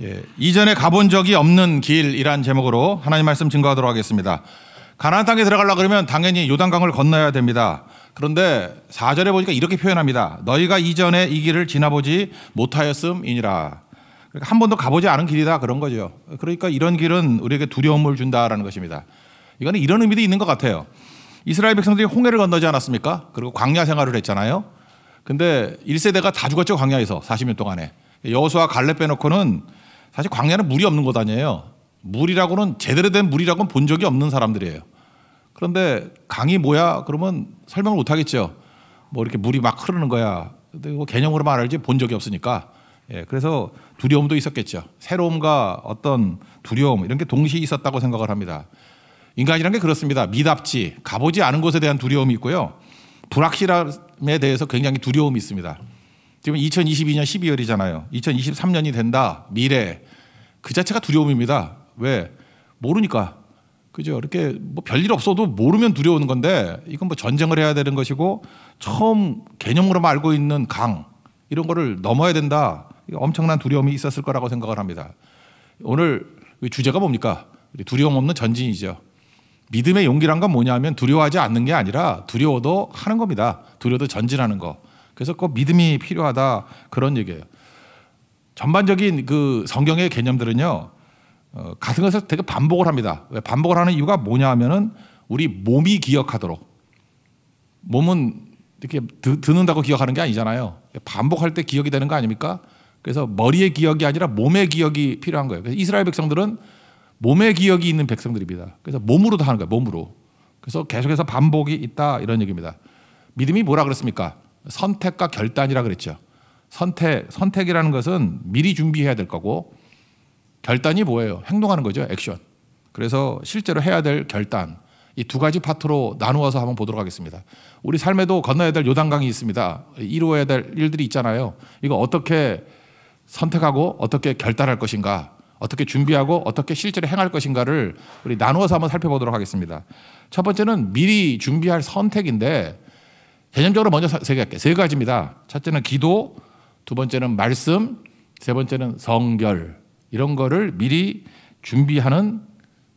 예, 이전에 가본 적이 없는 길이란 제목으로 하나님 말씀 증거하도록 하겠습니다. 가나안 땅에 들어가려 그러면 당연히 요단강을 건너야 됩니다. 그런데 4절에 보니까 이렇게 표현합니다. 너희가 이전에 이 길을 지나보지 못하였음이니라. 그러니까 한 번도 가보지 않은 길이다 그런 거죠. 그러니까 이런 길은 우리에게 두려움을 준다라는 것입니다. 이거는 이런 의미도 있는 것 같아요. 이스라엘 백성들이 홍해를 건너지 않았습니까? 그리고 광야 생활을 했잖아요. 근데 1세대가 다 죽었죠, 광야에서 40년 동안에. 여수와 갈렙 빼놓고는 사실 광야는 물이 없는 곳 아니에요. 물이라고는 제대로 된 물이라고는 본 적이 없는 사람들이에요. 그런데 강이 뭐야? 그러면 설명을 못 하겠죠. 뭐 이렇게 물이 막 흐르는 거야. 근데 뭐 개념으로만 알지 본 적이 없으니까. 예, 그래서 두려움도 있었겠죠. 새로움과 어떤 두려움 이런 게 동시에 있었다고 생각을 합니다. 인간이란 게 그렇습니다. 미답지, 가보지 않은 곳에 대한 두려움이 있고요. 불확실함에 대해서 굉장히 두려움이 있습니다. 지금 2022년 12월이잖아요. 2023년이 된다. 미래. 그 자체가 두려움입니다. 왜? 모르니까. 그죠? 이렇게 뭐 별일 없어도 모르면 두려운 건데 이건 뭐 전쟁을 해야 되는 것이고 처음 개념으로만 알고 있는 강 이런 거를 넘어야 된다. 엄청난 두려움이 있었을 거라고 생각을 합니다. 오늘 주제가 뭡니까? 두려움 없는 전진이죠. 믿음의 용기란 건 뭐냐면 두려워하지 않는 게 아니라 두려워도 하는 겁니다. 두려워도 전진하는 거. 그래서 꼭 믿음이 필요하다 그런 얘기예요. 전반적인 그 성경의 개념들은요 어, 같은 것을 되게 반복을 합니다. 왜 반복을 하는 이유가 뭐냐 하면은 우리 몸이 기억하도록 몸은 이렇게 드, 는다고 기억하는 게 아니잖아요. 반복할 때 기억이 되는 거 아닙니까? 그래서 머리의 기억이 아니라 몸의 기억이 필요한 거예요. 그래서 이스라엘 백성들은 몸의 기억이 있는 백성들입니다. 그래서 몸으로 도 하는 거예요. 몸으로. 그래서 계속해서 반복이 있다 이런 얘기입니다. 믿음이 뭐라 그랬습니까? 선택과 결단이라 그랬죠. 선택, 선택이라는 것은 미리 준비해야 될 거고 결단이 뭐예요? 행동하는 거죠. 액션. 그래서 실제로 해야 될 결단. 이 두 가지 파트로 나누어서 한번 보도록 하겠습니다. 우리 삶에도 건너야 될 요단강이 있습니다. 이루어야 될 일들이 있잖아요. 이거 어떻게 선택하고 어떻게 결단할 것인가, 어떻게 준비하고 어떻게 실제로 행할 것인가를 우리 나누어서 한번 살펴보도록 하겠습니다. 첫 번째는 미리 준비할 선택인데 개념적으로 먼저 세 개 할게요. 세 가지입니다. 첫째는 기도, 두 번째는 말씀, 세 번째는 성결. 이런 거를 미리 준비하는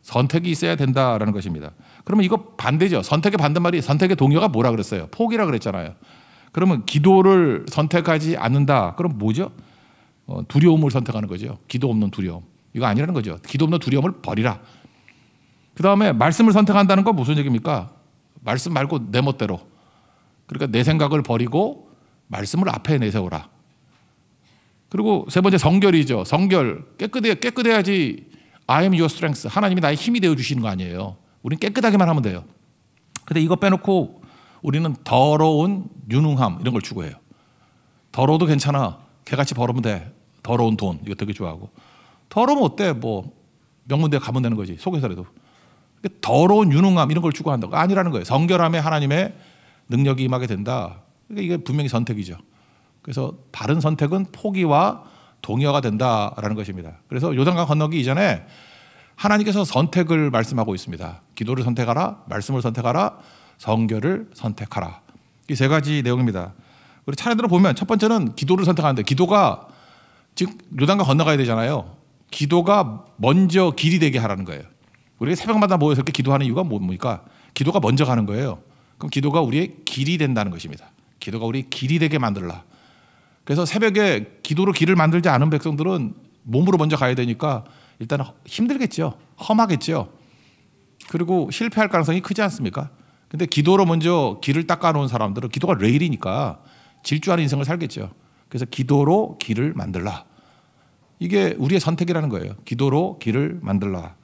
선택이 있어야 된다라는 것입니다. 그러면 이거 반대죠. 선택의 반대말이 선택의 동요가 뭐라 그랬어요? 포기라 그랬잖아요. 그러면 기도를 선택하지 않는다. 그럼 뭐죠? 어, 두려움을 선택하는 거죠. 기도 없는 두려움. 이거 아니라는 거죠. 기도 없는 두려움을 버리라. 그 다음에 말씀을 선택한다는 건 무슨 얘기입니까? 말씀 말고 내 멋대로. 그러니까 내 생각을 버리고 말씀을 앞에 내세우라. 그리고 세 번째 성결이죠. 성결 깨끗해 깨끗해야지 I am your strength. 하나님이 나의 힘이 되어 주시는 거 아니에요. 우리는 깨끗하게만 하면 돼요. 근데 이거 빼놓고 우리는 더러운 유능함 이런 걸 추구해요. 더러워도 괜찮아. 개같이 벌으면 돼. 더러운 돈 이거 되게 좋아하고. 더러면 우 어때? 뭐 명문대 가면 되는 거지. 소개서라도. 그러니까 더러운 유능함 이런 걸 추구한다고 아니라는 거예요. 성결함에 하나님의 능력이 임하게 된다. 그러니까 이게 분명히 선택이죠. 그래서 바른 선택은 포기와 동의어가 된다라는 것입니다. 그래서 요단강 건너기 이전에 하나님께서 선택을 말씀하고 있습니다. 기도를 선택하라, 말씀을 선택하라, 성결을 선택하라. 이 세 가지 내용입니다. 우리 차례대로 보면 첫 번째는 기도를 선택하는데 기도가 즉 요단강 건너가야 되잖아요. 기도가 먼저 길이 되게 하라는 거예요. 우리가 새벽마다 모여서 이렇게 기도하는 이유가 뭐, 뭡니까? 기도가 먼저 가는 거예요. 그럼 기도가 우리의 길이 된다는 것입니다. 기도가 우리 길이 되게 만들라. 그래서 새벽에 기도로 길을 만들지 않은 백성들은 몸으로 먼저 가야 되니까 일단 힘들겠죠. 험하겠죠. 그리고 실패할 가능성이 크지 않습니까? 근데 기도로 먼저 길을 닦아놓은 사람들은 기도가 레일이니까 질주하는 인생을 살겠죠. 그래서 기도로 길을 만들라. 이게 우리의 선택이라는 거예요. 기도로 길을 만들라.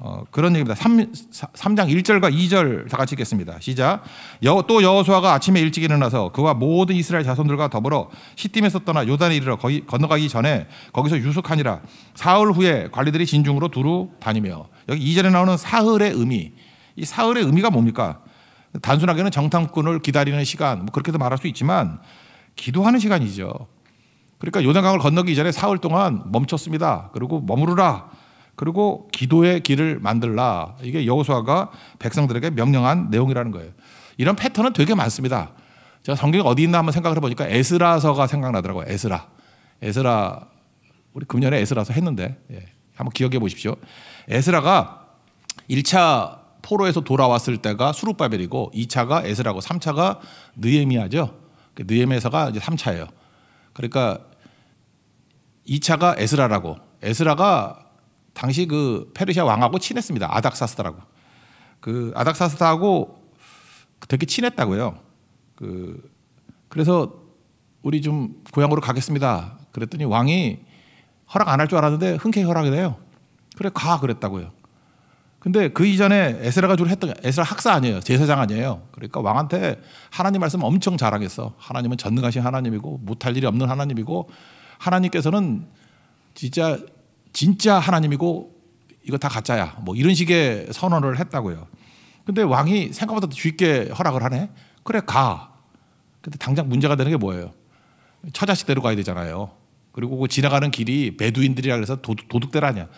어, 그런 얘기입니다. 3, 3장 1절과 2절 다 같이 읽겠습니다. 시작. 여, 또 여호수아가 아침에 일찍 일어나서 그와 모든 이스라엘 자손들과 더불어 시딤에서 떠나 요단에 이르러 거기, 건너가기 전에 거기서 유숙하니라. 사흘 후에 관리들이 진중으로 두루 다니며 여기 2절에 나오는 사흘의 의미. 이 사흘의 의미가 뭡니까? 단순하게는 정탐꾼을 기다리는 시간 뭐 그렇게도 말할 수 있지만 기도하는 시간이죠. 그러니까 요단강을 건너기 전에 사흘 동안 멈췄습니다. 그리고 머무르라. 그리고 기도의 길을 만들라. 이게 여호수아가 백성들에게 명령한 내용이라는 거예요. 이런 패턴은 되게 많습니다. 제가 성경이 어디 있나 한번 생각을 해보니까 에스라서가 생각나더라고요. 에스라. 에스라 우리 금년에 에스라서 했는데 예. 한번 기억해 보십시오. 에스라가 1차 포로에서 돌아왔을 때가 수룩바벨이고 2차가 에스라고 3차가 느헤미아죠느헤미아서가 그 이제 3차예요. 그러니까 2차가 에스라라고 에스라가 당시 그 페르시아 왕하고 친했습니다. 아닥사스다라고. 그 아닥사스다하고 되게 친했다고요. 그 그래서 우리 좀 고향으로 가겠습니다. 그랬더니 왕이 허락 안 할 줄 알았는데 흔쾌히 허락이 돼요. 그래 가 그랬다고요. 근데 그 이전에 에스라가 주로 했던 에스라 학사 아니에요. 제사장 아니에요. 그러니까 왕한테 하나님 말씀 엄청 잘하겠어. 하나님은 전능하신 하나님이고 못할 일이 없는 하나님이고 하나님께서는 진짜 진짜 하나님이고 이거 다 가짜야. 뭐 이런 식의 선언을 했다고요. 근데 왕이 생각보다 도 쉽게 허락을 하네. 그래 가. 근데 당장 문제가 되는 게 뭐예요? 처자식대로 가야 되잖아요. 그리고 그 지나가는 길이 베두인들이라 그래서 도둑, 도둑들 아니야.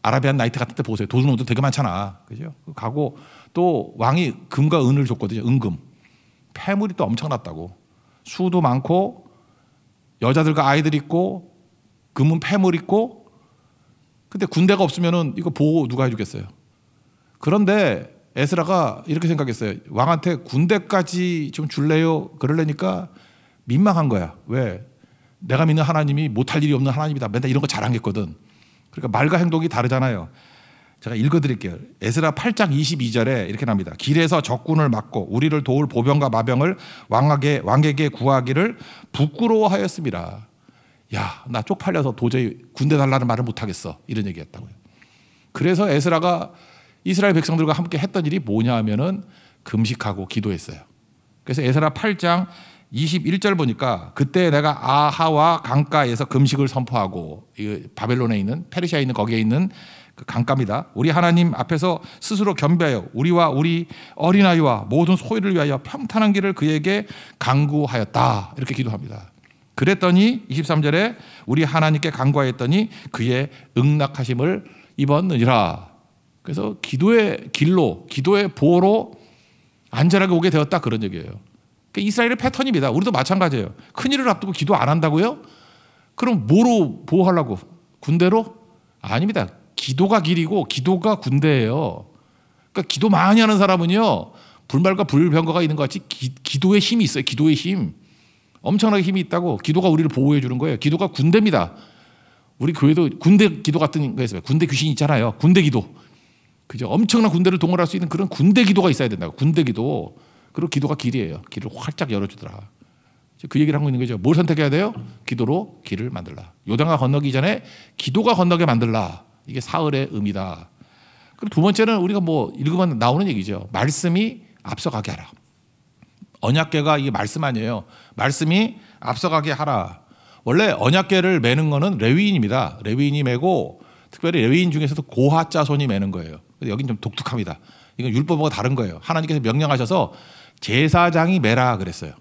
아라비안 나이트 같은 데 보세요. 도둑놈도 되게 많잖아. 그죠? 그 가고 또 왕이 금과 은을 줬거든요. 은금. 폐물이 또 엄청났다고. 수도 많고 여자들과 아이들 있고 금은 폐물 있고 근데 군대가 없으면은 이거 보호 누가 해주겠어요? 그런데 에스라가 이렇게 생각했어요. 왕한테 군대까지 좀 줄래요? 그러려니까 민망한 거야. 왜? 내가 믿는 하나님이 못할 일이 없는 하나님이다. 맨날 이런 거 자랑했거든. 그러니까 말과 행동이 다르잖아요. 제가 읽어드릴게요. 에스라 8장 22절에 이렇게 납니다. 길에서 적군을 막고 우리를 도울 보병과 마병을 왕에게 왕에게 구하기를 부끄러워하였습니다. 야, 나 쪽팔려서 도저히 군대 달라는 말을 못하겠어. 이런 얘기 했다고요. 그래서 에스라가 이스라엘 백성들과 함께 했던 일이 뭐냐 하면은 금식하고 기도했어요. 그래서 에스라 8장 21절 보니까 그때 내가 아하와 강가에서 금식을 선포하고 바벨론에 있는 페르시아에 있는 거기에 있는 그 강가입니다. 우리 하나님 앞에서 스스로 겸배하여 우리와 우리 어린아이와 모든 소유를 위하여 평탄한 길을 그에게 강구하였다. 이렇게 기도합니다. 그랬더니 23절에 우리 하나님께 간과했더니 그의 응낙하심을 입었느니라. 그래서 기도의 길로 기도의 보호로 안전하게 오게 되었다 그런 얘기예요. 그러니까 이스라엘의 패턴입니다. 우리도 마찬가지예요. 큰 일을 앞두고 기도 안 한다고요? 그럼 뭐로 보호하려고? 군대로? 아닙니다. 기도가 길이고 기도가 군대예요. 그러니까 기도 많이 하는 사람은요 불말과 불병거가 있는 것 같이 기, 기도의 힘이 있어요. 기도의 힘. 엄청나게 힘이 있다고 기도가 우리를 보호해 주는 거예요. 기도가 군대입니다. 우리 교회도 군대 기도 같은 거 있어요. 군대 귀신이 있잖아요. 군대 기도. 그죠? 엄청난 군대를 동원할 수 있는 그런 군대 기도가 있어야 된다고. 군대 기도. 그리고 기도가 길이에요. 길을 활짝 열어주더라. 그 얘기를 하고 있는 거죠. 뭘 선택해야 돼요? 기도로 길을 만들라. 요단가 건너기 전에 기도가 건너게 만들라. 이게 사흘의 의미다. 그리고 두 번째는 우리가 뭐 읽으면 나오는 얘기죠. 말씀이 앞서가게 하라. 언약궤가 이게 말씀 아니에요. 말씀이 앞서가게 하라. 원래 언약궤를 매는 거는 레위인입니다. 레위인이 매고 특별히 레위인 중에서도 고하 자손이 매는 거예요. 근데 여긴 좀 독특합니다. 이건 율법하고 다른 거예요. 하나님께서 명령하셔서 제사장이 매라 그랬어요.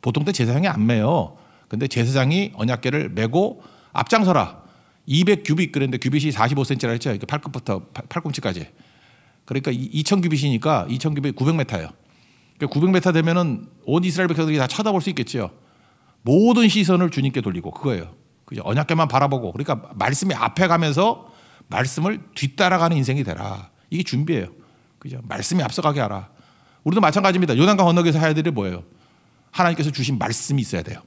보통 때 제사장이 안 매요. 근데 제사장이 언약궤를 매고 앞장서라. 200 규빗 그랬는데 규빗이 45cm라 했죠. 그러 팔꿈부터 팔꿈치까지. 그러니까 2,000 규빗이니까 2,000 규빗 900m예요. 그러니까 900m 되면은 온 이스라엘 백성들이 다 쳐다볼 수 있겠지요. 모든 시선을 주님께 돌리고 그거예요. 그죠? 언약궤만 바라보고 그러니까 말씀이 앞에 가면서 말씀을 뒤따라가는 인생이 되라. 이게 준비예요. 그죠? 말씀이 앞서가게 하라. 우리도 마찬가지입니다. 요단강 건너에서 해야 될 일이 뭐예요? 하나님께서 주신 말씀이 있어야 돼요.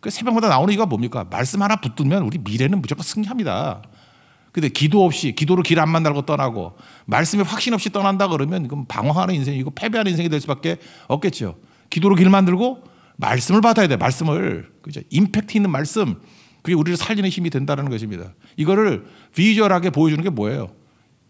그 새벽마다 나오는 이유가 뭡니까? 말씀 하나 붙들면 우리 미래는 무조건 승리합니다. 근데 기도 없이 기도로 길 안 만나고 떠나고 말씀에 확신 없이 떠난다 그러면 그건 방황하는 인생이고 패배하는 인생이 될 수밖에 없겠죠. 기도로 길 만들고 말씀을 받아야 돼. 말씀을 그죠? 임팩트 있는 말씀 그게 우리를 살리는 힘이 된다는 것입니다. 이거를 비주얼하게 보여주는 게 뭐예요?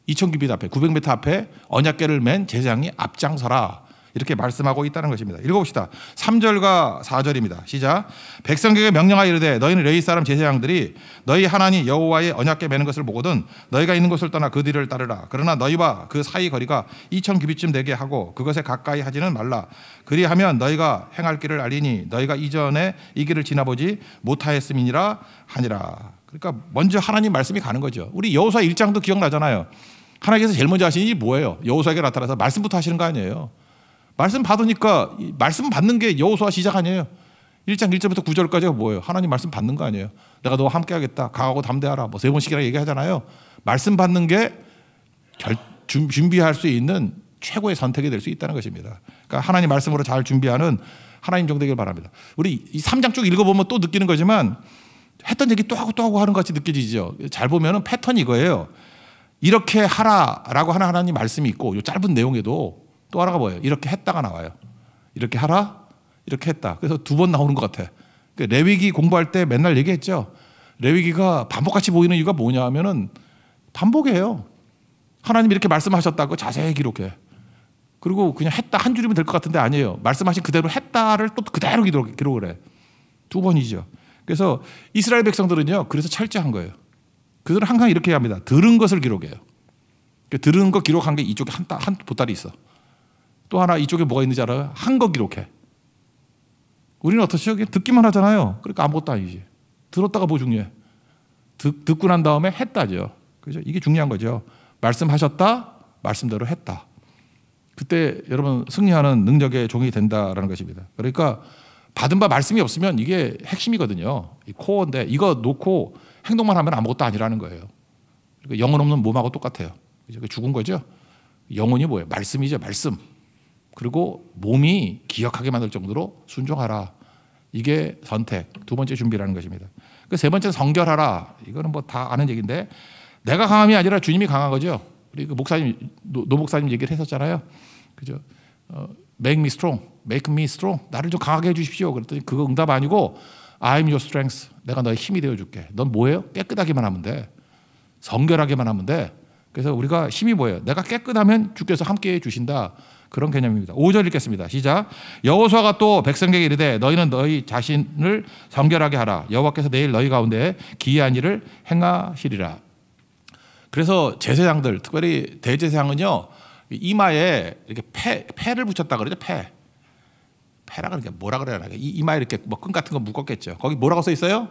2000기빛 앞에 900m 앞에 언약궤를 맨 제장이 앞장서라. 이렇게 말씀하고 있다는 것입니다. 읽어봅시다. 3절과 4절입니다. 시작. 백성에게 명령하여 이르되 너희는 레이 사람 제사장들이 너희 하나님 여호와의 언약궤 매는 것을 보거든 너희가 있는 곳을 떠나 그 뒤를 따르라. 그러나 너희와 그 사이 거리가 2천 규빗쯤 되게 하고 그것에 가까이 하지는 말라. 그리하면 너희가 행할 길을 알리니 너희가 이전에 이 길을 지나보지 못하였음이니라 하니라. 그러니까 먼저 하나님 말씀이 가는 거죠. 우리 여호수 1장도 기억나잖아요. 하나님께서 제일 먼저 하신 일이 뭐예요? 여호수에게 나타나서 말씀부터 하시는 거 아니에요. 말씀 받으니까 말씀 받는 게 여호수아 시작 아니에요. 1장 1절부터 9절까지가 뭐예요? 하나님 말씀 받는 거 아니에요. 내가 너와 함께 하겠다. 강하고 담대하라. 뭐세 번씩이라 얘기하잖아요. 말씀 받는 게 결, 준비할 수 있는 최고의 선택이 될 수 있다는 것입니다. 그러니까 하나님 말씀으로 잘 준비하는 하나님 정 되길 바랍니다. 우리 이 3장 쭉 읽어보면 또 느끼는 거지만 했던 얘기 또 하고 또 하고 하는 것 같이 느껴지죠. 잘 보면 패턴이 이거예요. 이렇게 하라라고 하는 하나님 말씀이 있고 이 짧은 내용에도 또 하나가 뭐예요? 이렇게 했다가 나와요. 이렇게 하라, 이렇게 했다. 그래서 두 번 나오는 것 같아. 그러니까 레위기 공부할 때 맨날 얘기했죠. 레위기가 반복같이 보이는 이유가 뭐냐 하면은 반복이에요. 하나님 이렇게 말씀하셨다고 자세히 기록해. 그리고 그냥 했다 한 줄이면 될 것 같은데 아니에요. 말씀하신 그대로 했다를 또 그대로 기록, 기록을 해. 두 번이죠. 그래서 이스라엘 백성들은요. 그래서 철저한 거예요. 그들은 항상 이렇게 합니다. 들은 것을 기록해요. 그 들은 거 기록한 게 이쪽에 한, 한 보따리 있어. 또 하나 이쪽에 뭐가 있는지 알아요? 한 거 기록해. 우리는 어떻죠? 듣기만 하잖아요. 그러니까 아무것도 아니지. 들었다가 뭐 중요해. 듣, 듣고 난 다음에 했다죠. 그죠? 이게 중요한 거죠. 말씀하셨다, 말씀대로 했다. 그때 여러분 승리하는 능력의 종이 된다라는 것입니다. 그러니까 받은 바 말씀이 없으면 이게 핵심이거든요. 이 코어인데 이거 놓고 행동만 하면 아무것도 아니라는 거예요. 그러니까 영혼 없는 몸하고 똑같아요. 그죠? 죽은 거죠. 영혼이 뭐예요? 말씀이죠, 말씀. 그리고 몸이 기억하게 만들 정도로 순종하라. 이게 선택. 두 번째 준비라는 것입니다. 그 세 번째 는 성결하라. 이거는 뭐 다 아는 얘기인데 내가 강함이 아니라 주님이 강한 거죠. 우리 그 목사님 노, 목사님 얘기를 했었잖아요. 그죠? 어, make me strong, make me strong. 나를 좀 강하게 해주십시오. 그랬더니 그거 응답 아니고 I'm your strength. 내가 너의 힘이 되어줄게. 넌 뭐예요? 깨끗하게만 하면 돼. 성결하게만 하면 돼. 그래서 우리가 힘이 뭐예요? 내가 깨끗하면 주께서 함께 해주신다. 그런 개념입니다. 5절 읽겠습니다. 시작. 여호수아가 또 백성에게 이르되 너희는 너희 자신을 정결하게 하라. 여호와께서 내일 너희 가운데 기이한 일을 행하시리라. 그래서 제사장들, 특별히 대제사장은요. 이마에 이렇게 패, 패를 붙였다 그러죠. 패. 패라 그러니까 뭐라 그래야 하나. 이마에 이렇게 뭐끈 같은 거 묶었겠죠. 거기 뭐라고 써 있어요?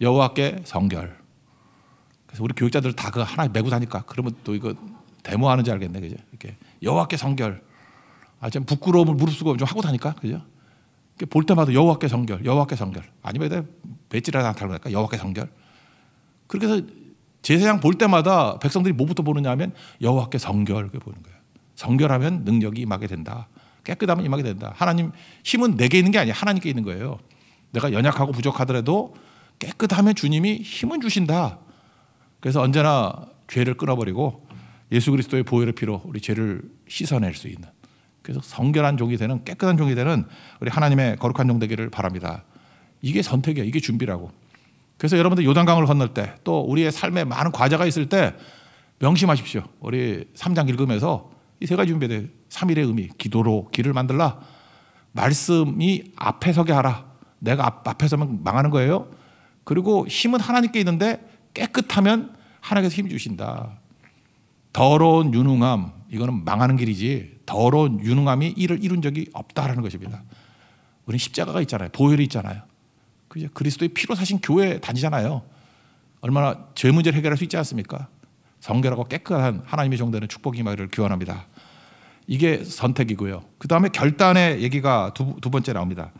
여호와께 성결. 그래서 우리 교육자들 다그 하나 메고 다니까 그러면 또 이거 데모하는지 알겠네, 그죠? 이렇게 여호와께 성결. 아, 참 부끄러움을 무릅쓰고 좀 하고 다니까, 그죠? 볼 때마다 여호와께 성결, 여호와께 성결. 아니면 내 배지를 하나 달라니까 여호와께 성결. 그렇게 해서 제사장 볼 때마다 백성들이 뭐부터 보느냐 하면 여호와께 성결 그 보는 거예요. 성결하면 능력이 임하게 된다. 깨끗하면 임하게 된다. 하나님 힘은 내게 있는 게 아니야. 하나님께 있는 거예요. 내가 연약하고 부족하더라도 깨끗하면 주님이 힘은 주신다. 그래서 언제나 죄를 끊어버리고 예수 그리스도의 보혈의 피로 우리 죄를 씻어낼 수 있는 그래서 성결한 종이 되는 깨끗한 종이 되는 우리 하나님의 거룩한 종 되기를 바랍니다. 이게 선택이야. 이게 준비라고. 그래서 여러분들 요단강을 건널 때 또 우리의 삶에 많은 과제가 있을 때 명심하십시오. 우리 3장 읽으면서 이 세 가지 준비돼. 3일의 의미, 기도로 길을 만들라. 말씀이 앞에 서게 하라. 내가 앞, 앞에 서면 망하는 거예요. 그리고 힘은 하나님께 있는데 깨끗하면 하나님께서 힘 주신다. 더러운 유능함, 이거는 망하는 길이지 더러운 유능함이 이를 이룬 적이 없다라는 것입니다. 우리는 십자가가 있잖아요. 보혈이 있잖아요. 그죠? 그리스도의 피로 사신 교회 다니잖아요. 얼마나 죄 문제를 해결할 수 있지 않습니까? 성결하고 깨끗한 하나님의 종들는 축복이 말를 교환합니다. 이게 선택이고요. 그 다음에 결단의 얘기가 두, 두 번째 나옵니다.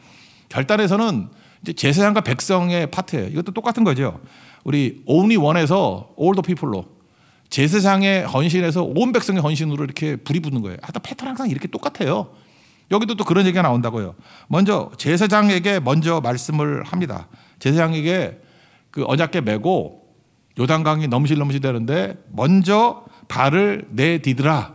결단에서는 이제 제사장과 백성의 파트예요. 이것도 똑같은 거죠. 우리 only one에서 all the people로 제세상의 헌신에서 온 백성의 헌신으로 이렇게 불이 붙는 거예요. 하여튼 패턴 항상 이렇게 똑같아요. 여기도 또 그런 얘기가 나온다고요. 먼저 제사장에게 먼저 말씀을 합니다. 제사장에게 그 언약계 메고 요단강이 넘실넘실 되는데 먼저 발을 내디드라.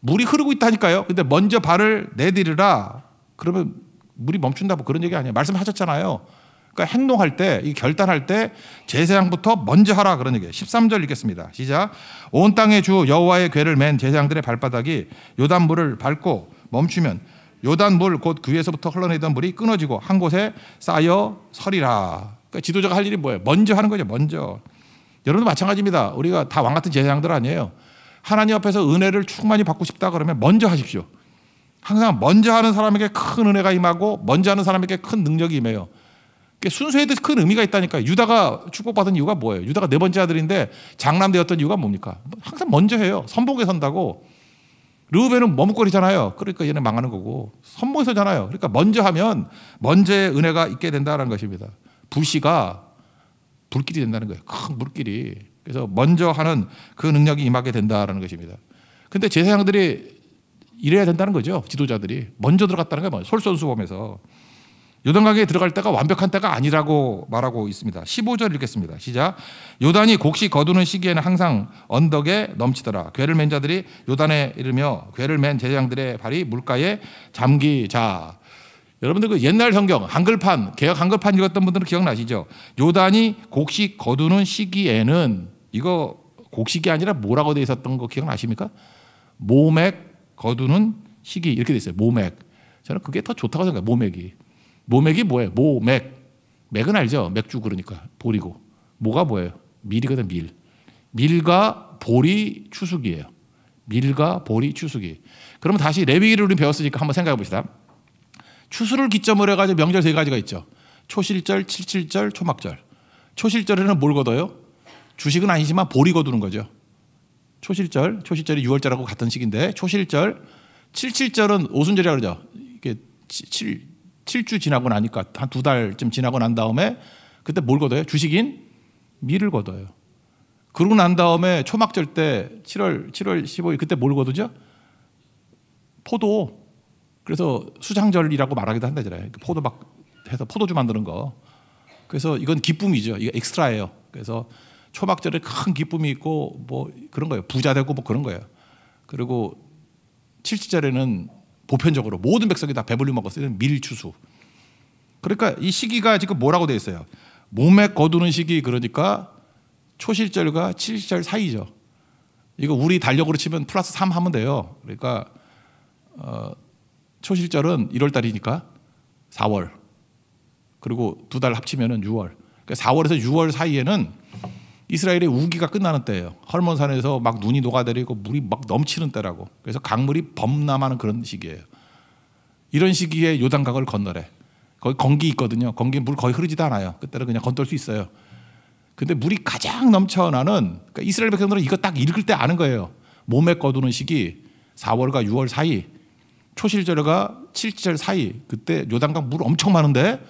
물이 흐르고 있다니까요. 근데 먼저 발을 내디르라. 그러면 물이 멈춘다 뭐 그런 얘기 아니에요. 말씀하셨잖아요. 그러니까 행동할 때, 이 결단할 때 제사장부터 먼저 하라 그런 얘기예요. 13절 읽겠습니다. 시작. 온 땅의 주 여호와의 괴를 맨 제사장들의 발바닥이 요단물을 밟고 멈추면 요단물 곧 그 위에서부터 흘러내던 물이 끊어지고 한 곳에 쌓여 서리라. 그러니까 지도자가 할 일이 뭐예요? 먼저 하는 거죠. 먼저. 여러분도 마찬가지입니다. 우리가 다 왕 같은 제사장들 아니에요. 하나님 앞에서 은혜를 충만히 받고 싶다 그러면 먼저 하십시오. 항상 먼저 하는 사람에게 큰 은혜가 임하고 먼저 하는 사람에게 큰 능력이 임해요. 그 순수에 대큰 의미가 있다니까. 유다가 축복받은 이유가 뭐예요? 유다가 네 번째 아들인데 장남되었던 이유가 뭡니까? 항상 먼저 해요. 선봉에 선다고. 르우벤은 머뭇거리잖아요. 그러니까 얘는 망하는 거고. 선봉에 서잖아요. 그러니까 먼저 하면 먼저의 은혜가 있게 된다는 것입니다. 부시가 불길이 된다는 거예요. 큰불길이 그래서 먼저 하는 그 능력이 임하게 된다는 것입니다. 근데 제사장들이 이래야 된다는 거죠. 지도자들이. 먼저 들어갔다는 거예요. 뭐 솔선수범해서. 요단강에 들어갈 때가 완벽한 때가 아니라고 말하고 있습니다. 15절 읽겠습니다. 시작. 요단이 곡식 거두는 시기에는 항상 언덕에 넘치더라. 괴를 맨 자들이 요단에 이르며 괴를 맨 제장들의 발이 물가에 잠기자. 여러분들 그 옛날 성경 한글판 개혁 한글판 읽었던 분들은 기억나시죠? 요단이 곡식 거두는 시기에는 이거 곡식이 아니라 뭐라고 돼 있었던 거 기억나십니까? 모맥 거두는 시기 이렇게 돼 있어요. 모맥. 저는 그게 더 좋다고 생각해요. 모맥이. 모맥이 뭐예요? 모맥. 맥은 알죠? 맥주 그러니까 볼이고. 모가 뭐예요? 밀이거든 밀. 밀과 볼이 추수기예요. 밀과 볼이 추수기. 그러 다시 레위기를 우리 배웠으니까 한번 생각해 봅시다. 추수를 기점으로 해가지고 명절 세 가지가 있죠. 초실절, 칠칠절, 초막절. 초실절에는 뭘 거둬요? 주식은 아니지만 볼이 거두는 거죠. 초실절, 초실절이 6월절하고 같은 시기인데 초실절, 칠칠절은 오순절이라고 그러죠. 이게 칠, 7주 지나고 나니까 한 두 달쯤 지나고 난 다음에 그때 뭘 걷어요? 주식인 미를 걷어요. 그러고 난 다음에 초막절 때 7월 7월 15일 그때 뭘 걷으죠? 포도. 그래서 수장절이라고 말하기도 한다잖아요. 그 포도 막 해서 포도주 만드는 거. 그래서 이건 기쁨이죠. 이게 엑스트라예요. 그래서 초막절에 큰 기쁨이 있고 뭐 그런 거예요. 부자 되고 뭐 그런 거예요. 그리고 7주 절에는 보편적으로 모든 백성이 다 배불리 먹고 쓰는 밀주수. 그러니까 이 시기가 지금 뭐라고 되어 있어요? 몸에 거두는 시기 그러니까 초실절과 칠실절 사이죠. 이거 우리 달력으로 치면 플러스 3 하면 돼요. 그러니까 어, 초실절은 1월 달이니까 4월. 그리고 두 달합치면 6월. 그러니까 4월에서 6월 사이에는 이스라엘의 우기가 끝나는 때예요. 헐몬산에서 막 눈이 녹아내리고 물이 막 넘치는 때라고. 그래서 강물이 범람하는 그런 시기예요. 이런 시기에 요단강을 건너래. 거기 건기 있거든요. 건기 물 거의 흐르지도 않아요. 그때는 그냥 건널 수 있어요. 근데 물이 가장 넘쳐나는 그러니까 이스라엘 백성들은 이거 딱 읽을 때 아는 거예요. 몸에 거두는 시기 4월과 6월 사이 초실절과 칠절 사이 그때 요단강 물 엄청 많은데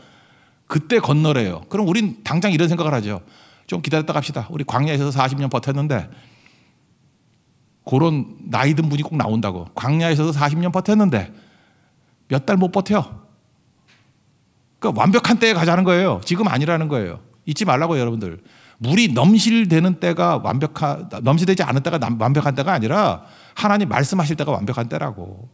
그때 건너래요. 그럼 우린 당장 이런 생각을 하죠. 좀 기다렸다 갑시다. 우리 광야에서 40년 버텼는데 그런 나이 든 분이 꼭 나온다고. 광야에서 40년 버텼는데 몇 달 못 버텨. 그러니까 완벽한 때에 가자는 거예요. 지금 아니라는 거예요. 잊지 말라고 여러분들. 물이 넘실되는 때가 완벽한 넘실되지 않을 때가 완벽한 때가 아니라 하나님 말씀하실 때가 완벽한 때라고.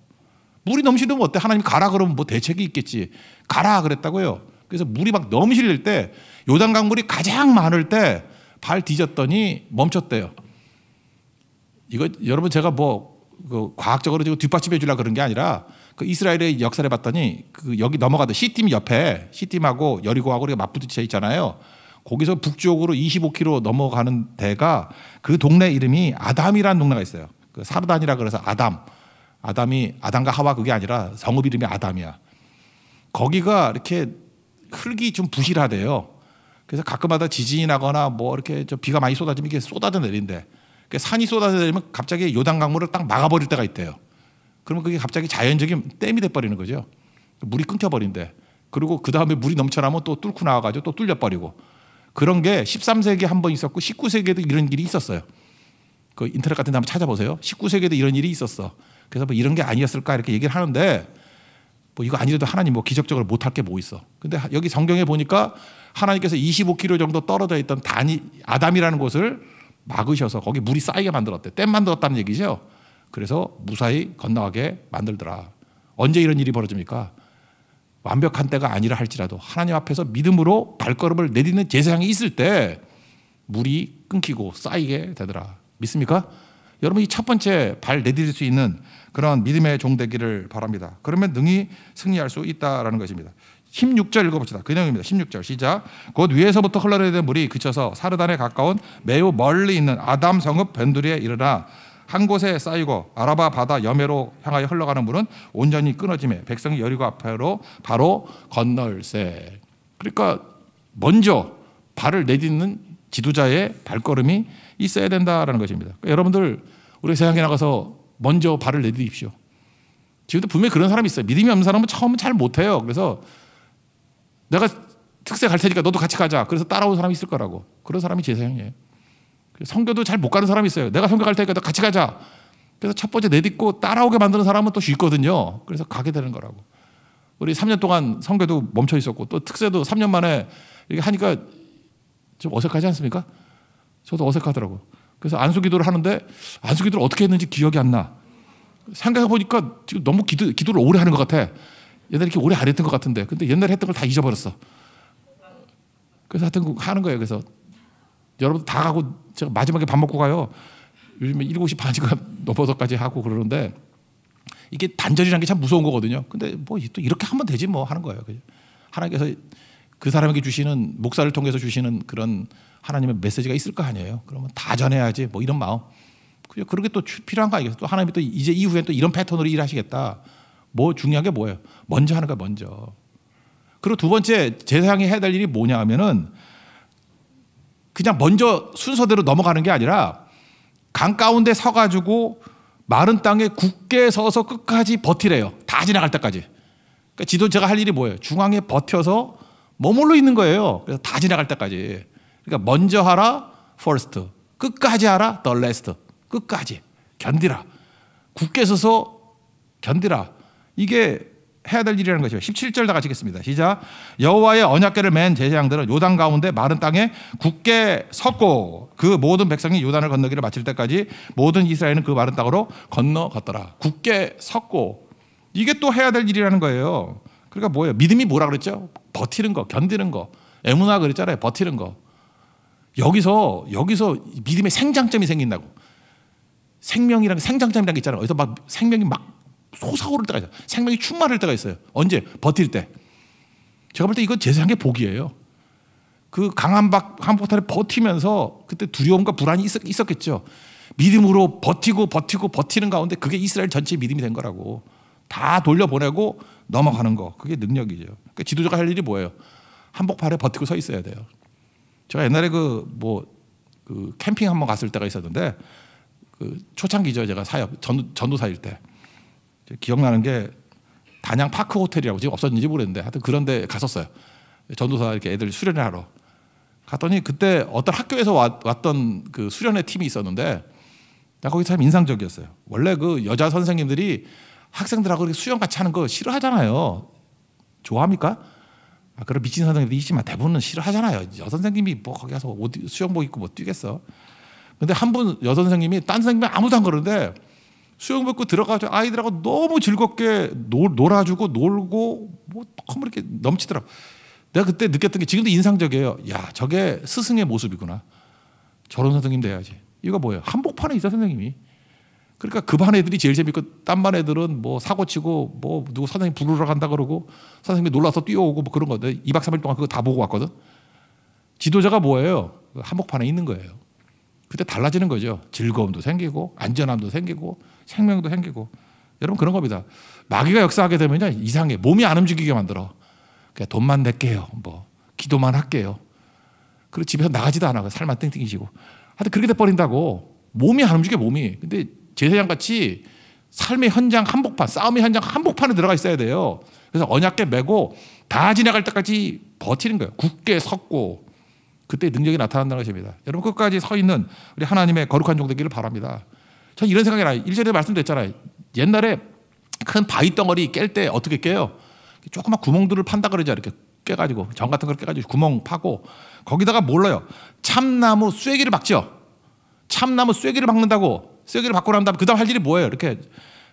물이 넘실되면 어때? 하나님 가라 그러면 뭐 대책이 있겠지. 가라 그랬다고요. 그래서 물이 막 너무 실릴 때 요단 강물이 가장 많을 때발 뒤졌더니 멈췄대요. 이거 여러분 제가 뭐그 과학적으로 지금 뒷받침해 주려 그런 게 아니라 그 이스라엘의 역사를 봤더니 그 여기 넘어가던 시팀 옆에 시팀하고 여리고하고 우리가 맞부딪 있잖아요. 거기서 북쪽으로 25km 넘어가는 데가 그 동네 이름이 아담이라는 동네가 있어요. 그 사르단이라 그래서 아담. 아담이 아담과 하와 그게 아니라 성읍 이름이 아담이야. 거기가 이렇게 흙이 좀 부실하대요. 그래서 가끔마다 지진이 나거나 뭐 이렇게 비가 많이 쏟아지면 이게 쏟아져 내린대. 그러니까 산이 쏟아져 내리면 갑자기 요단 강물을 딱 막아버릴 때가 있대요. 그러면 그게 갑자기 자연적인 댐이 돼버리는 거죠. 물이 끊겨버린대. 그리고 그 다음에 물이 넘쳐나면 또 뚫고 나와가지고 또 뚫려버리고 그런 게 13세기에 한 번 있었고 19세기에도 이런 일이 있었어요. 그 인터넷 같은 데 한번 찾아보세요. 19세기에도 이런 일이 있었어. 그래서 뭐 이런 게 아니었을까 이렇게 얘기를 하는데 뭐 이거 아니라도 하나님 뭐 기적적으로 못할 게 뭐 있어. 근데 여기 성경에 보니까 하나님께서 25km 정도 떨어져 있던 단이 아담이라는 곳을 막으셔서 거기 물이 쌓이게 만들었대. 댐 만들었다는 얘기죠. 그래서 무사히 건너가게 만들더라. 언제 이런 일이 벌어집니까? 완벽한 때가 아니라 할지라도 하나님 앞에서 믿음으로 발걸음을 내딛는 제사장이 있을 때 물이 끊기고 쌓이게 되더라. 믿습니까? 여러분이 첫 번째 발 내디딜 수 있는 그런 믿음의 종 되기를 바랍니다. 그러면 능히 승리할 수 있다라는 것입니다. 16절 읽어봅시다. 그 내용입니다. 16절 시작. 곧 위에서부터 흘러내리는 물이 그쳐서 사르단에 가까운 매우 멀리 있는 아담 성읍 벤두리에 이르나 한 곳에 쌓이고 아라바 바다 여매로 향하여 흘러가는 물은 온전히 끊어짐에 백성이 여리고 앞으로 바로 건널세. 그러니까 먼저 발을 내딛는 지도자의 발걸음이 있어야 된다라는 것입니다. 여러분들 우리 세상에 나가서 먼저 발을 내디십시오. 지금도 분명히 그런 사람이 있어요. 믿음이 없는 사람은 처음 은잘 못해요. 그래서 내가 특세 갈 테니까 너도 같이 가자. 그래서 따라온 사람이 있을 거라고. 그런 사람이 제사형이에요 성교도 잘 못 가는 사람이 있어요. 내가 성교 갈 테니까 너 같이 가자. 그래서 첫 번째 내딛고 따라오게 만드는 사람은 또 쉽거든요. 그래서 가게 되는 거라고. 우리 3년 동안 성교도 멈춰 있었고 또 특세도 3년 만에 이렇게 하니까 좀 어색하지 않습니까? 저도 어색하더라고요. 그래서 안수 기도를 하는데 안수 기도를 어떻게 했는지 기억이 안 나. 생각해 보니까 지금 너무 기도, 기도를 오래 하는 것 같아. 옛날에 이렇게 오래 안 했던 것 같은데. 근데 옛날에 했던 걸 다 잊어버렸어. 그래서 하여튼 그 하는 거예요. 그래서 여러분 다 가고 제가 마지막에 밥 먹고 가요. 요즘에 7시 반인가 넘어서까지 하고 그러는데 이게 단절이라는 게 참 무서운 거거든요. 근데 뭐또 이렇게 하면 되지 뭐 하는 거예요. 하나님께서 그 사람에게 주시는 목사를 통해서 주시는 그런 하나님의 메시지가 있을 거 아니에요. 그러면 다 전해야지 뭐 이런 마음. 그죠? 그렇게 또 필요한 거 아니겠어요? 또 하나님이 또 이제 이후에 또 이런 패턴으로 일하시겠다. 뭐 중요한 게 뭐예요? 먼저 하는 거야, 먼저. 그리고 두 번째 제사장이 해야 될 일이 뭐냐 하면은 그냥 먼저 순서대로 넘어가는 게 아니라 강 가운데 서가지고 마른 땅에 굳게 서서 끝까지 버티래요. 다 지나갈 때까지. 그러니까 지도자가 할 일이 뭐예요? 중앙에 버텨서 머물러 있는 거예요. 그래서 다 지나갈 때까지. 그러니까 먼저 하라, first. 끝까지 하라, the last. 끝까지. 견디라. 굳게 서서 견디라. 이게 해야 될 일이라는 것이죠. 17절 다 같이 읽겠습니다. 시작. 여호와의 언약궤를 맨 제사장들은 요단 가운데 마른 땅에 굳게 섰고 그 모든 백성이 요단을 건너기를 마칠 때까지 모든 이스라엘은 그 마른 땅으로 건너갔더라. 굳게 섰고 이게 또 해야 될 일이라는 거예요. 그러니까 뭐예요? 믿음이 뭐라 그랬죠? 버티는 거, 견디는 거. 애무나 그랬잖아요. 버티는 거. 여기서 여기서 믿음의 생장점이 생긴다고. 생명이랑 생장점이라는 게 있잖아요. 그래서 막 생명이 막 솟아오를 때가 있어요. 생명이 충만할 때가 있어요. 언제? 버틸 때. 제가 볼 때 이건 제상의 복이에요. 그 강한 박, 한폭탄을 버티면서 그때 두려움과 불안이 있었, 있었겠죠. 믿음으로 버티고 버티고 버티는 가운데 그게 이스라엘 전체 믿음이 된 거라고. 다 돌려보내고 넘어가는 거. 그게 능력이죠. 그러니까 지도자가 할 일이 뭐예요? 한복판에 버티고 서 있어야 돼요. 제가 옛날에 그뭐그 뭐 그 캠핑 한번 갔을 때가 있었는데 그 초창기죠 제가 사역 전 전도사일 때 기억나는 게 단양 파크 호텔이라고 지금 없었는지 모르겠는데 하여튼 그런데 갔었어요 전도사 이렇게 애들 수련회 하러 갔더니 그때 어떤 학교에서 왔, 던그 수련회 팀이 있었는데 나 거기 참 인상적이었어요 원래 그 여자 선생님들이 학생들하고 이렇게 수영 같이 하는 거 싫어하잖아요 좋아합니까? 아, 그런 미친 선생님도 있지만 대부분은 싫어하잖아요. 여선생님이 뭐 거기 가서 옷, 수영복 입고 뭐 뛰겠어. 근데 한 분 여선생님이 딴 선생님이 아무도 안 그러는데 수영복 입고 들어가서 아이들하고 너무 즐겁게 놀, 놀아주고 놀고 뭐 너무 이렇게 넘치더라고. 내가 그때 느꼈던 게 지금도 인상적이에요. 야, 저게 스승의 모습이구나. 저런 선생님 돼야지. 이거 뭐예요? 한복판에 있어 선생님이. 그러니까 그 반 애들이 제일 재밌고 딴 반 애들은 뭐 사고 치고 뭐 누구 선생님 부르러 간다 그러고 선생님이 놀라서 뛰어오고 뭐 그런 건데 2박 3일 동안 그거 다 보고 왔거든. 지도자가 뭐예요? 그 한복판에 있는 거예요. 그때 달라지는 거죠. 즐거움도 생기고 안전함도 생기고 생명도 생기고 여러분 그런 겁니다. 마귀가 역사하게 되면요 이상해 몸이 안 움직이게 만들어. 그냥 돈만 낼게요. 뭐 기도만 할게요. 그리고 집에서 나가지도 않아. 그 살만 땡땡이시고. 하여튼 그렇게 돼 버린다고 몸이 안 움직여 몸이. 근데 제사장 같이 삶의 현장 한복판, 싸움의 현장 한복판에 들어가 있어야 돼요. 그래서 언약계 메고 다 지나갈 때까지 버티는 거예요. 굳게 섰고 그때 능력이 나타난다는 것입니다. 여러분 끝까지 서 있는 우리 하나님의 거룩한 종되기를 바랍니다. 전 이런 생각이 나요. 일절에 말씀드렸잖아요. 옛날에 큰 바위 덩어리 깰 때 어떻게 깨요? 조그만 구멍들을 판다 그러죠. 이렇게 깨가지고 정 같은 걸 깨가지고 구멍 파고 거기다가 몰라요. 참나무 쐐기를 박죠. 참나무 쐐기를 박는다고 쓰레기를 받고 난 다음 그다음 할 일이 뭐예요? 이렇게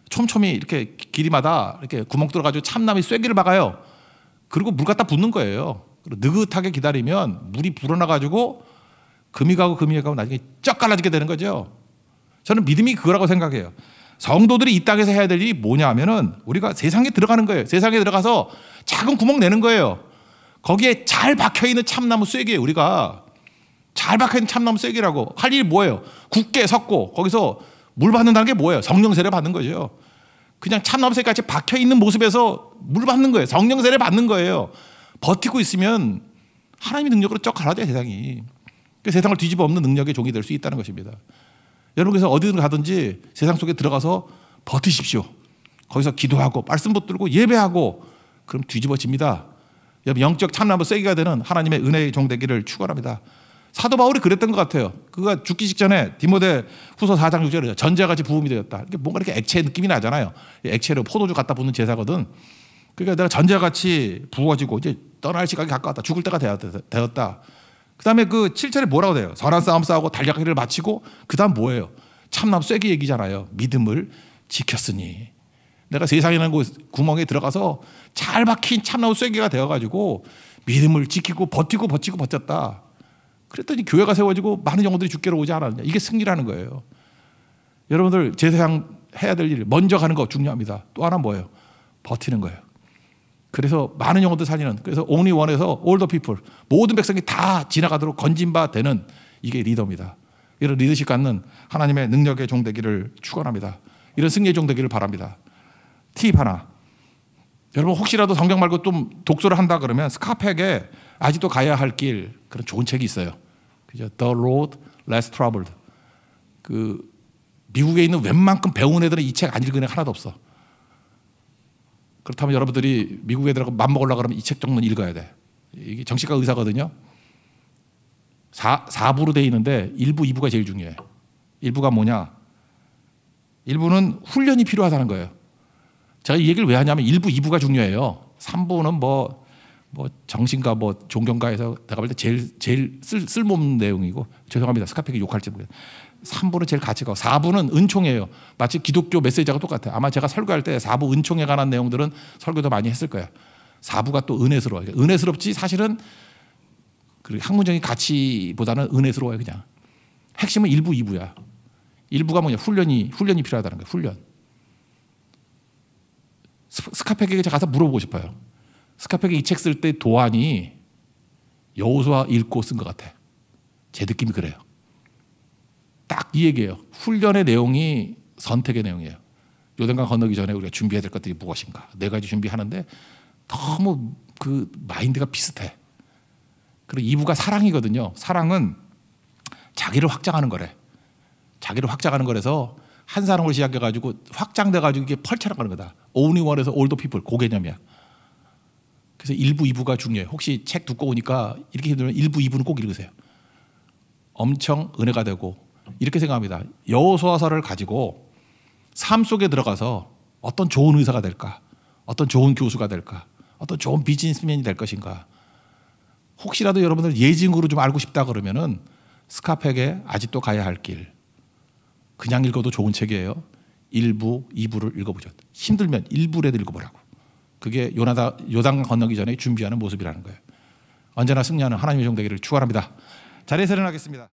촘촘히 이렇게 길이마다 이렇게 구멍 뚫어가지고 참나무에 쐐기를 박아요. 그리고 물 갖다 붓는 거예요. 느긋하게 기다리면 물이 불어나가지고 금이 가고 금이 가고 나중에 쫙 갈라지게 되는 거죠. 저는 믿음이 그거라고 생각해요. 성도들이 이 땅에서 해야 될 일이 뭐냐 하면은 우리가 세상에 들어가는 거예요. 세상에 들어가서 작은 구멍 내는 거예요. 거기에 잘 박혀 있는 참나무 쐐기에 우리가 잘박힌 참나무 쐐기라고 할 일이 뭐예요? 굳게 섰고 거기서 물 받는다는 게 뭐예요? 성령세를 받는 거죠. 그냥 참나무 쐐기같이 박혀있는 모습에서 물 받는 거예요. 성령세를 받는 거예요. 버티고 있으면 하나님의 능력으로 쩍갈아져 세상이. 그 세상을 뒤집어 엎는 능력의 종이 될 수 있다는 것입니다. 여러분께서 어디든 가든지 세상 속에 들어가서 버티십시오. 거기서 기도하고 말씀 붙들고 예배하고 그럼 뒤집어집니다. 영적 참나무 쐐기가 되는 하나님의 은혜의 종 되기를 축원합니다. 사도 바울이 그랬던 것 같아요. 그가 죽기 직전에 디모데 후서 4장 6절에 전자같이 부음이 되었다. 이게 뭔가 이렇게 액체 느낌이 나잖아요. 액체로 포도주 갖다 붓는 제사거든. 그러니까 내가 전자같이 부어지고 이제 떠날 시간이 가까웠다. 죽을 때가 되었다. 그 다음에 그 7절에 뭐라고 돼요? 선한 싸움 싸우고 달려가기를 마치고 그 다음 뭐예요? 참남 쐐기 얘기잖아요. 믿음을 지켰으니. 내가 세상이라는 곳 구멍에 들어가서 잘 박힌 참나무 쐐기가 되어가지고 믿음을 지키고 버티고 버티고 버텼다. 그랬더니 교회가 세워지고 많은 영혼들이 주께로 오지 않았냐. 이게 승리라는 거예요. 여러분들 제사장 해야 될 일, 먼저 가는 거 중요합니다. 또 하나 뭐예요? 버티는 거예요. 그래서 많은 영혼들 살리는, 그래서 only one에서 all the people, 모든 백성이 다 지나가도록 건진 바 되는 이게 리더입니다. 이런 리더십 갖는 하나님의 능력의 종되기를 축원합니다. 이런 승리의 종되기를 바랍니다. 팁 하나. 여러분 혹시라도 성경 말고 좀 독서를 한다 그러면 스카팩에 아직도 가야 할 길 그런 좋은 책이 있어요. 그죠? The Road Less Traveled. 그 미국에 있는 웬만큼 배운 애들은 이 책 안 읽은 애 하나도 없어. 그렇다면 여러분들이 미국 애들하고 맘먹으려고 그러면 이 책 정도는 읽어야 돼. 이게 정신과 의사거든요. 4, 4부로 돼 있는데 1부, 2부가 제일 중요해. 1부가 뭐냐? 1부는 훈련이 필요하다는 거예요. 제가 이 얘기를 왜 하냐면 1부, 2부가 중요해요. 3부는 뭐뭐 정신과 뭐 종경과에서 내가 볼 때 제일 제일 쓸, 쓸모없는 내용이고 죄송합니다. 스카펙이 욕할지 모르겠어요. 3부는 제일 가치가 없고 4부는 은총이에요. 마치 기독교 메시지하고 똑같아요. 아마 제가 설교할 때 4부 은총에 관한 내용들은 설교도 많이 했을 거예요. 4부가 또 은혜스러워요. 그러니까 은혜스럽지 사실은 그 학문적인 가치보다는 은혜스러워요, 그냥. 핵심은 1부, 2부야. 1부가 뭐냐? 훈련이 훈련이 필요하다는 거예요. 훈련. 스카펙에게 가서 물어보고 싶어요. 스카펙이 이책 쓸 때 도안이 여호수아 읽고 쓴 것 같아. 제 느낌이 그래요. 딱 이 얘기예요. 훈련의 내용이 선택의 내용이에요. 요단강 건너기 전에 우리가 준비해야 될 것들이 무엇인가 네 가지 준비하는데 너무 그 마인드가 비슷해. 그리고 이부가 사랑이거든요. 사랑은 자기를 확장하는 거래. 자기를 확장하는 거래서 한 사람을 시작해 가지고 확장돼 가지고 이게 펄쳐나가는 거다. 오니 원에서 올더 피플 고개념이야. 그래서 1부, 2부가 중요해요. 혹시 책 두꺼우니까 이렇게 해들면 1부, 2부는 꼭 읽으세요. 엄청 은혜가 되고 이렇게 생각합니다. 여호수아서를 가지고 삶 속에 들어가서 어떤 좋은 의사가 될까? 어떤 좋은 교수가 될까? 어떤 좋은 비즈니스맨이 될 것인가? 혹시라도 여러분들 예증으로 좀 알고 싶다 그러면은 스카펙의 아직도 가야 할 길. 그냥 읽어도 좋은 책이에요. 1부, 2부를 읽어보죠. 힘들면 1부라도 읽어보라고. 그게 요나다, 요단 건너기 전에 준비하는 모습이라는 거예요. 언제나 승리하는 하나님의 종 되기를 축원합니다. 자리에서 일어나겠습니다.